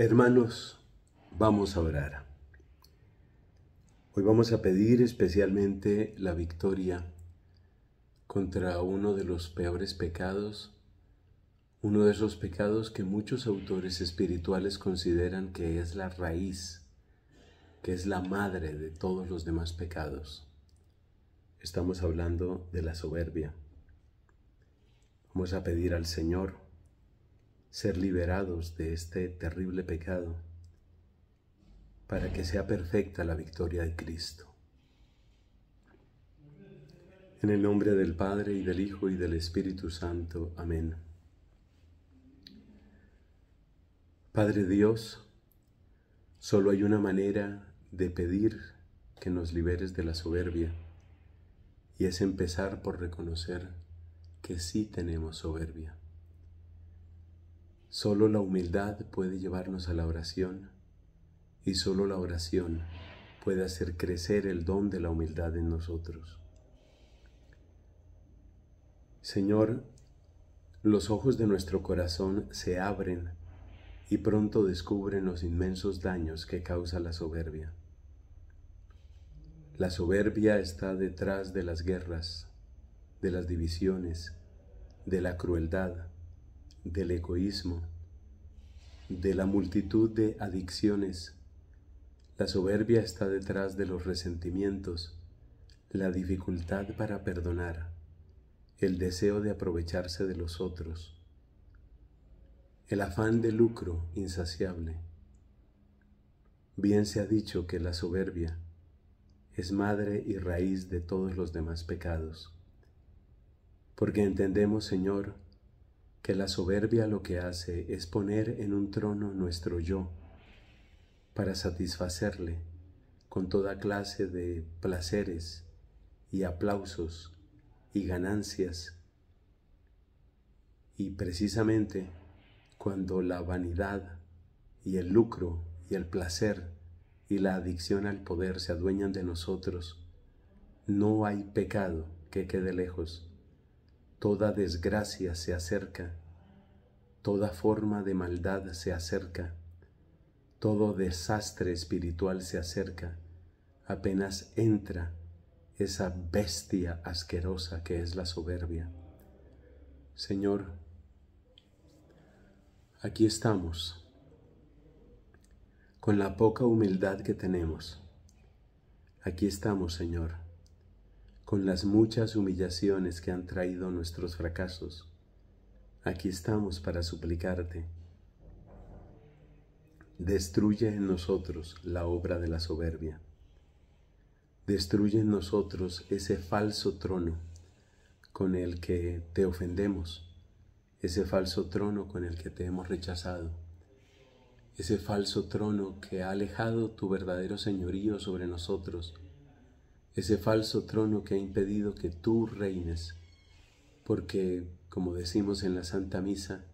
Hermanos, vamos a orar. Hoy vamos a pedir especialmente la victoria contra uno de los peores pecados, uno de esos pecados que muchos autores espirituales consideran que es la raíz, que es la madre de todos los demás pecados. Estamos hablando de la soberbia. Vamos a pedir al Señor ser liberados de este terrible pecado para que sea perfecta la victoria de Cristo. En el nombre del Padre y del Hijo y del Espíritu Santo. Amén. Padre Dios, solo hay una manera de pedir que nos liberes de la soberbia y es empezar por reconocer que sí tenemos soberbia. Solo la humildad puede llevarnos a la oración y solo la oración puede hacer crecer el don de la humildad en nosotros. Señor, los ojos de nuestro corazón se abren y pronto descubren los inmensos daños que causa la soberbia. La soberbia está detrás de las guerras, de las divisiones, de la crueldad, del egoísmo, de la multitud de adicciones. La soberbia está detrás de los resentimientos, la dificultad para perdonar, el deseo de aprovecharse de los otros, el afán de lucro insaciable. Bien se ha dicho que la soberbia es madre y raíz de todos los demás pecados, porque entendemos, Señor, que la soberbia lo que hace es poner en un trono nuestro yo para satisfacerle con toda clase de placeres y aplausos y ganancias. Y precisamente cuando la vanidad y el lucro y el placer y la adicción al poder se adueñan de nosotros, no hay pecado que quede lejos Toda desgracia se acerca, toda forma de maldad se acerca, todo desastre espiritual se acerca, apenas entra esa bestia asquerosa que es la soberbia. Señor, aquí estamos, con la poca humildad que tenemos. Aquí estamos, Señor con las muchas humillaciones que han traído nuestros fracasos. Aquí estamos para suplicarte. Destruye en nosotros la obra de la soberbia. Destruye en nosotros ese falso trono con el que te ofendemos, ese falso trono con el que te hemos rechazado, ese falso trono que ha alejado tu verdadero señorío sobre nosotros ese falso trono que ha impedido que tú reines, porque, como decimos en la Santa Misa,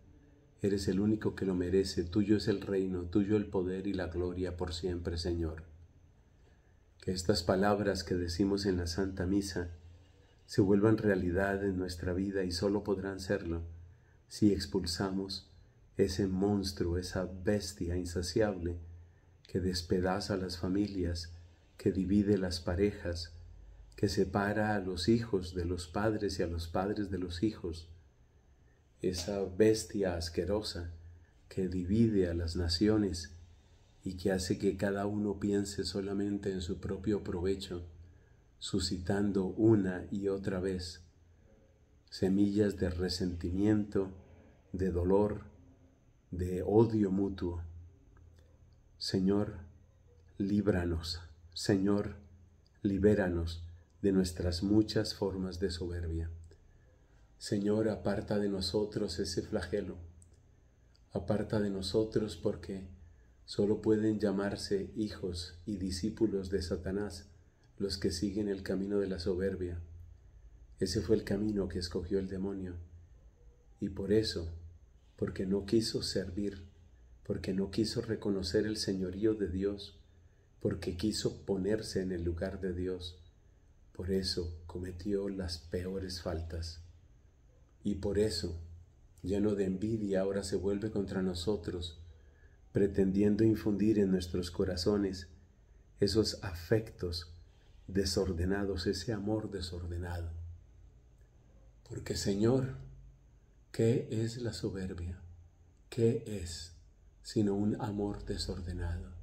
eres el único que lo merece, tuyo es el reino, tuyo el poder y la gloria por siempre, Señor. Que estas palabras que decimos en la Santa Misa se vuelvan realidad en nuestra vida y solo podrán serlo si expulsamos ese monstruo, esa bestia insaciable que despedaza a las familias, que divide las parejas, que separa a los hijos de los padres y a los padres de los hijos, esa bestia asquerosa que divide a las naciones y que hace que cada uno piense solamente en su propio provecho, suscitando una y otra vez semillas de resentimiento, de dolor, de odio mutuo. Señor, líbranos. Señor, libéranos de nuestras muchas formas de soberbia. Señor, aparta de nosotros ese flagelo. Aparta de nosotros porque solo pueden llamarse hijos y discípulos de Satanás los que siguen el camino de la soberbia. Ese fue el camino que escogió el demonio. Y por eso, porque no quiso servir, porque no quiso reconocer el señorío de Dios, porque quiso ponerse en el lugar de Dios. Por eso cometió las peores faltas. Y por eso, lleno de envidia, ahora se vuelve contra nosotros, pretendiendo infundir en nuestros corazones esos afectos desordenados, ese amor desordenado. Porque Señor, ¿qué es la soberbia? ¿Qué es sino un amor desordenado?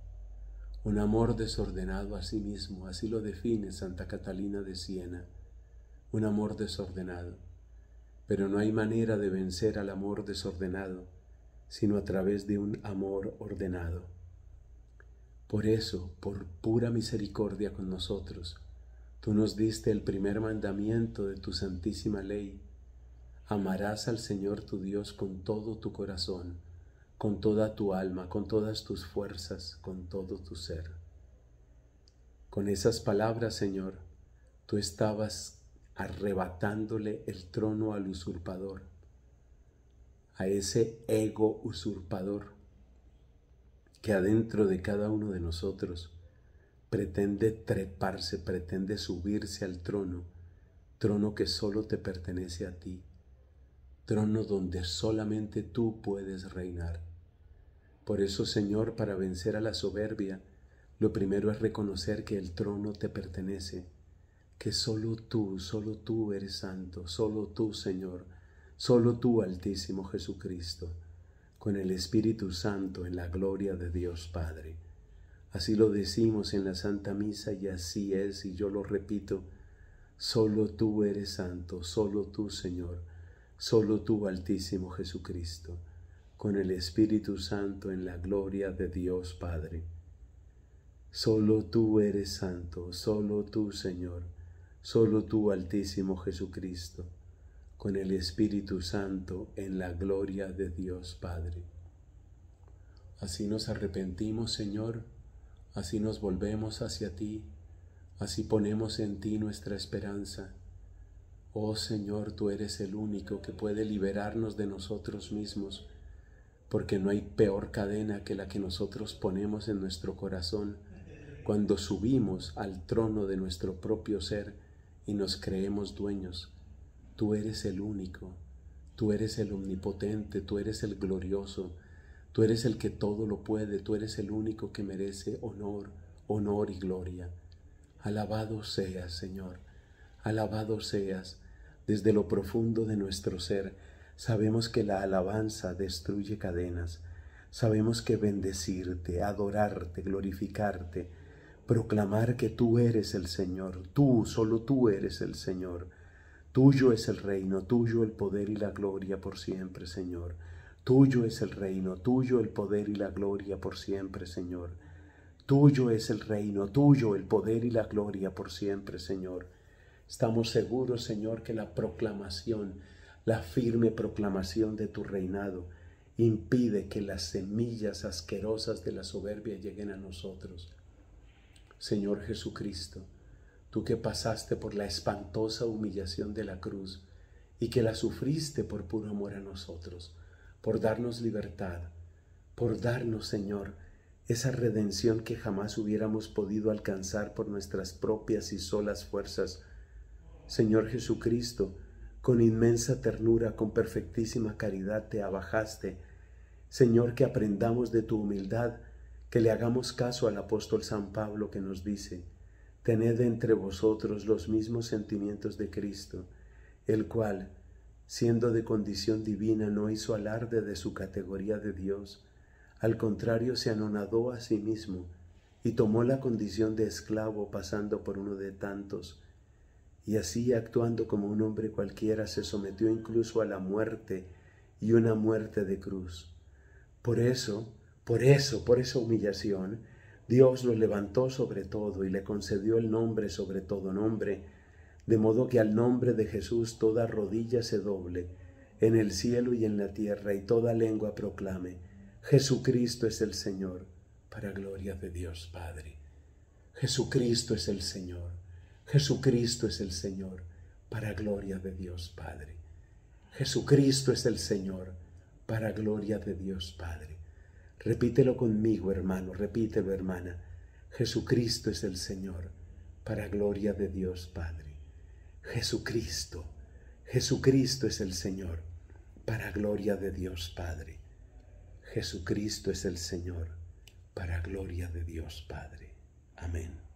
un amor desordenado a sí mismo, así lo define Santa Catalina de Siena, un amor desordenado. Pero no hay manera de vencer al amor desordenado, sino a través de un amor ordenado. Por eso, por pura misericordia con nosotros, tú nos diste el primer mandamiento de tu santísima ley. Amarás al Señor tu Dios con todo tu corazón con toda tu alma, con todas tus fuerzas, con todo tu ser. Con esas palabras, Señor, tú estabas arrebatándole el trono al usurpador, a ese ego usurpador que adentro de cada uno de nosotros pretende treparse, pretende subirse al trono, trono que solo te pertenece a ti, trono donde solamente tú puedes reinar. Por eso, Señor, para vencer a la soberbia, lo primero es reconocer que el trono te pertenece, que solo tú, solo tú eres santo, solo tú, Señor, solo tú, Altísimo Jesucristo, con el Espíritu Santo en la gloria de Dios Padre. Así lo decimos en la Santa Misa y así es, y yo lo repito, solo tú eres santo, solo tú, Señor, solo tú, Altísimo Jesucristo con el Espíritu Santo en la gloria de Dios Padre. Solo tú eres santo, solo tú Señor, solo tú Altísimo Jesucristo, con el Espíritu Santo en la gloria de Dios Padre. Así nos arrepentimos Señor, así nos volvemos hacia ti, así ponemos en ti nuestra esperanza. Oh Señor, tú eres el único que puede liberarnos de nosotros mismos porque no hay peor cadena que la que nosotros ponemos en nuestro corazón cuando subimos al trono de nuestro propio ser y nos creemos dueños. Tú eres el único, tú eres el omnipotente, tú eres el glorioso, tú eres el que todo lo puede, tú eres el único que merece honor, honor y gloria. Alabado seas, Señor, alabado seas desde lo profundo de nuestro ser Sabemos que la alabanza destruye cadenas. Sabemos que bendecirte, adorarte, glorificarte, proclamar que tú eres el Señor, tú, solo tú eres el Señor. Tuyo es el reino, tuyo el poder y la gloria por siempre, Señor. Tuyo es el reino, tuyo el poder y la gloria por siempre, Señor. Tuyo es el reino, tuyo el poder y la gloria por siempre, Señor. Estamos seguros, Señor, que la proclamación la firme proclamación de tu reinado impide que las semillas asquerosas de la soberbia lleguen a nosotros. Señor Jesucristo, tú que pasaste por la espantosa humillación de la cruz y que la sufriste por puro amor a nosotros, por darnos libertad, por darnos, Señor, esa redención que jamás hubiéramos podido alcanzar por nuestras propias y solas fuerzas. Señor Jesucristo, con inmensa ternura, con perfectísima caridad te abajaste. Señor, que aprendamos de tu humildad, que le hagamos caso al apóstol San Pablo que nos dice, tened entre vosotros los mismos sentimientos de Cristo, el cual, siendo de condición divina, no hizo alarde de su categoría de Dios, al contrario se anonadó a sí mismo y tomó la condición de esclavo pasando por uno de tantos, y así actuando como un hombre cualquiera se sometió incluso a la muerte y una muerte de cruz. Por eso, por eso, por esa humillación, Dios lo levantó sobre todo y le concedió el nombre sobre todo nombre, de modo que al nombre de Jesús toda rodilla se doble, en el cielo y en la tierra, y toda lengua proclame, Jesucristo es el Señor, para gloria de Dios Padre. Jesucristo es el Señor Jesucristo es el Señor, para gloria de Dios Padre. Jesucristo es el Señor, para gloria de Dios Padre. Repítelo conmigo, hermano, repítelo, hermana. Jesucristo es el Señor, para gloria de Dios Padre. Jesucristo, Jesucristo es el Señor, para gloria de Dios Padre. Jesucristo es el Señor, para gloria de Dios Padre. Amén.